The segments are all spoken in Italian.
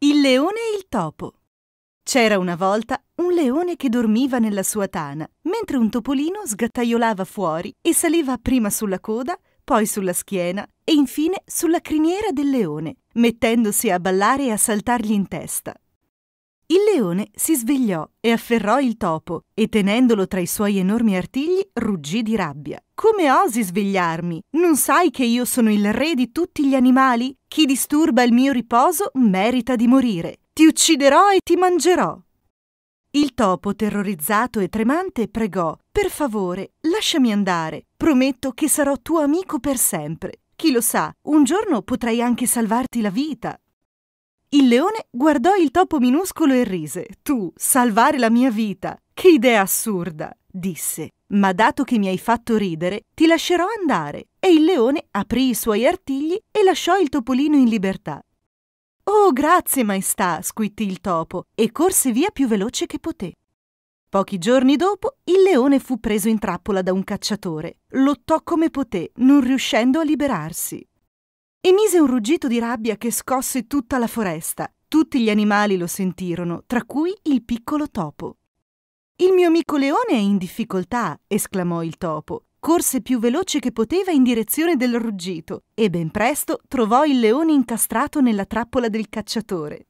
Il leone e il topo. C'era una volta un leone che dormiva nella sua tana, mentre un topolino sgattaiolava fuori e saliva prima sulla coda, poi sulla schiena e infine sulla criniera del leone, mettendosi a ballare e a saltargli in testa. Il leone si svegliò e afferrò il topo e tenendolo tra i suoi enormi artigli ruggì di rabbia. Come osi svegliarmi? Non sai che io sono il re di tutti gli animali? Chi disturba il mio riposo merita di morire. Ti ucciderò e ti mangerò. Il topo, terrorizzato e tremante, pregò Per favore, lasciami andare. Prometto che sarò tuo amico per sempre. Chi lo sa, un giorno potrai anche salvarti la vita. Il leone guardò il topo minuscolo e rise. Tu, salvare la mia vita. Che idea assurda disse, ma dato che mi hai fatto ridere, ti lascerò andare. E il leone aprì i suoi artigli e lasciò il topolino in libertà. Oh, grazie, maestà, squittì il topo e corse via più veloce che poté. Pochi giorni dopo, il leone fu preso in trappola da un cacciatore. Lottò come poté, non riuscendo a liberarsi. Emise un ruggito di rabbia che scosse tutta la foresta. Tutti gli animali lo sentirono, tra cui il piccolo topo. Il mio amico leone è in difficoltà, esclamò il topo. Corse più veloce che poteva in direzione del ruggito e ben presto trovò il leone incastrato nella trappola del cacciatore.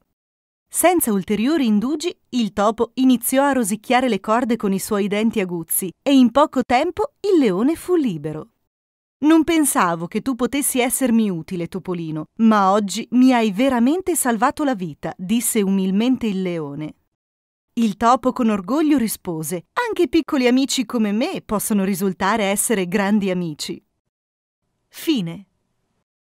Senza ulteriori indugi, il topo iniziò a rosicchiare le corde con i suoi denti aguzzi e in poco tempo il leone fu libero. Non pensavo che tu potessi essermi utile, Topolino, ma oggi mi hai veramente salvato la vita, disse umilmente il leone. Il topo con orgoglio rispose, anche piccoli amici come me possono risultare essere grandi amici. Fine.